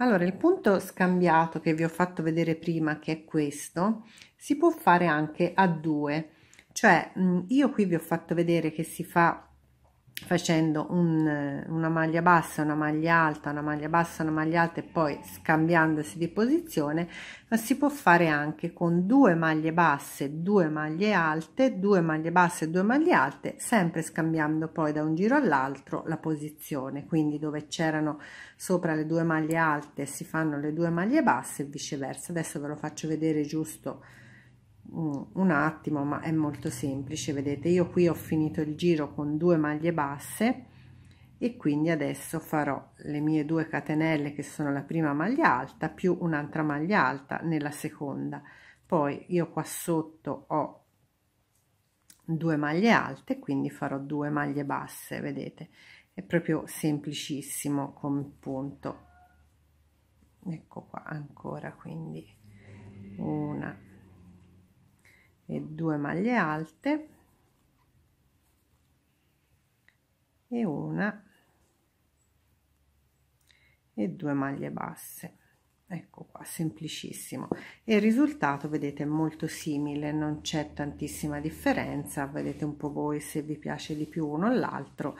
Allora, il punto scambiato che vi ho fatto vedere prima, che è questo, si può fare anche a due. Cioè, io qui vi ho fatto vedere che si fa facendo un, una maglia bassa, una maglia alta, una maglia bassa, una maglia alta e poi scambiandosi di posizione, ma si può fare anche con due maglie basse, due maglie alte, due maglie basse due maglie alte, sempre scambiando poi da un giro all'altro la posizione, quindi dove c'erano sopra le due maglie alte si fanno le due maglie basse e viceversa. Adesso ve lo faccio vedere giusto Mm, un attimo ma è molto semplice vedete io qui ho finito il giro con due maglie basse e quindi adesso farò le mie due catenelle che sono la prima maglia alta più un'altra maglia alta nella seconda poi io qua sotto ho due maglie alte quindi farò due maglie basse vedete è proprio semplicissimo come punto ecco qua ancora quindi e 2 maglie alte e una e due maglie basse ecco qua semplicissimo e il risultato vedete è molto simile non c'è tantissima differenza vedete un po voi se vi piace di più uno o l'altro